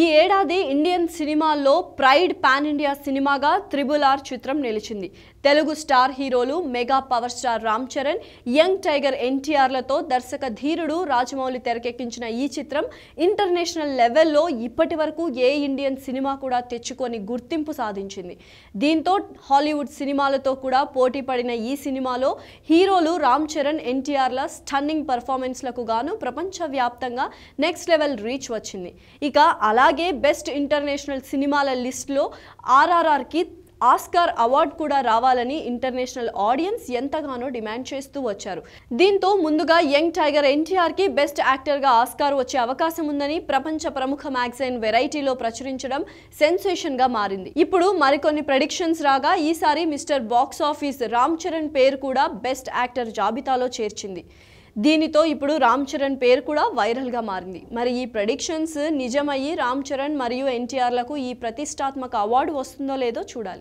ఈ ఏడాది ఇండియన్ సినిమాల్లో ప్రైడ్ పాన్ ఇండియా సినిమాగా త్రిబుల్ ఆర్ చిత్రం నిలిచింది Telugu star heroes mega power star Ram Charan young tiger ఎన్టీఆర్లతో దర్శక ధీరుడు రాజమౌళి తెరకెక్కించిన ఈ చిత్రం ఇంటర్నేషనల్ లెవెల్లో ఇప్పటి వరకు ఏ ఇండియన్ సినిమా కూడా తెచ్చుకొని గుర్తింపు సాధించింది దీంతో హాలీవుడ్ సినిమాలతో కూడా పోటీ ఈ సినిమాలో హీరోలు రామ్ చరణ్ ఎన్టీఆర్ల స్టన్నింగ్ పర్ఫార్మెన్స్లకు గాను ప్రపంచవ్యాప్తంగా నెక్స్ట్ లెవెల్ రీచ్ వచ్చింది ఇక అలాగే బెస్ట్ ఇంటర్నేషనల్ సినిమాల లిస్ట్లో ఆర్ఆర్ఆర్కి ఆస్కార్ అవార్డు కూడా రావాలని ఇంటర్నేషనల్ ఆడియన్స్ ఎంతగానో డిమాండ్ చేస్తూ వచ్చారు దీంతో ముందుగా యంగ్ టైగర్ ఎన్టీఆర్కి బెస్ట్ యాక్టర్గా ఆస్కార్ వచ్చే అవకాశం ఉందని ప్రపంచ ప్రముఖ మ్యాగజైన్ వెరైటీలో ప్రచురించడం సెన్సేషన్గా మారింది ఇప్పుడు మరికొన్ని ప్రెడిక్షన్స్ రాగా ఈసారి mister box office Ram Charan పేరు కూడా బెస్ట్ యాక్టర్ జాబితాలో చేర్చింది దీనితో ఇప్పుడు రామ్ చరణ్ పేరు కూడా వైరల్గా మారింది మరి ఈ ప్రొడిక్షన్స్ నిజమయ్యి రామ్ చరణ్ మరియు ఎన్టీఆర్లకు ఈ ప్రతిష్టాత్మక అవార్డు వస్తుందో లేదో చూడాలి